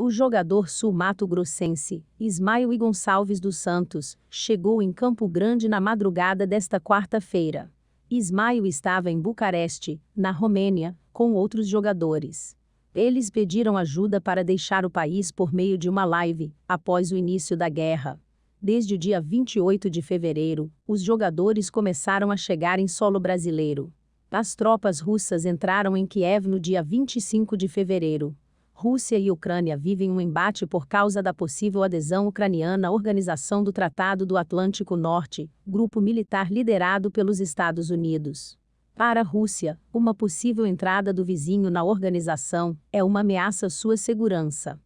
O jogador sul-mato-grossense, Ismael e Gonçalves dos Santos, chegou em Campo Grande na madrugada desta quarta-feira. Ismael estava em Bucareste, na Romênia, com outros jogadores. Eles pediram ajuda para deixar o país por meio de uma live, após o início da guerra. Desde o dia 28 de fevereiro, os jogadores começaram a chegar em solo brasileiro. As tropas russas entraram em Kiev no dia 25 de fevereiro, Rússia e Ucrânia vivem um embate por causa da possível adesão ucraniana à Organização do Tratado do Atlântico Norte, grupo militar liderado pelos Estados Unidos. Para a Rússia, uma possível entrada do vizinho na organização é uma ameaça à sua segurança.